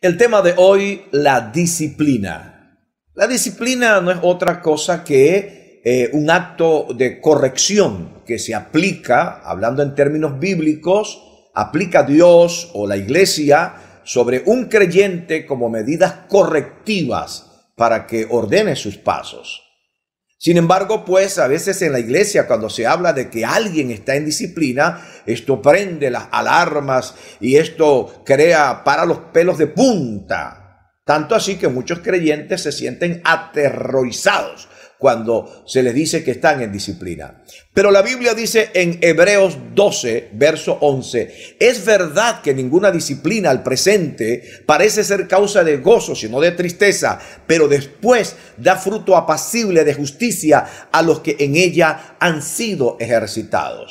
El tema de hoy, la disciplina. La disciplina no es otra cosa que eh, un acto de corrección que se aplica, hablando en términos bíblicos, aplica Dios o la iglesia sobre un creyente como medidas correctivas para que ordene sus pasos. Sin embargo, pues a veces en la iglesia cuando se habla de que alguien está en disciplina, esto prende las alarmas y esto crea para los pelos de punta. Tanto así que muchos creyentes se sienten aterrorizados cuando se les dice que están en disciplina. Pero la Biblia dice en Hebreos 12, verso 11, es verdad que ninguna disciplina al presente parece ser causa de gozo, sino de tristeza, pero después da fruto apacible de justicia a los que en ella han sido ejercitados.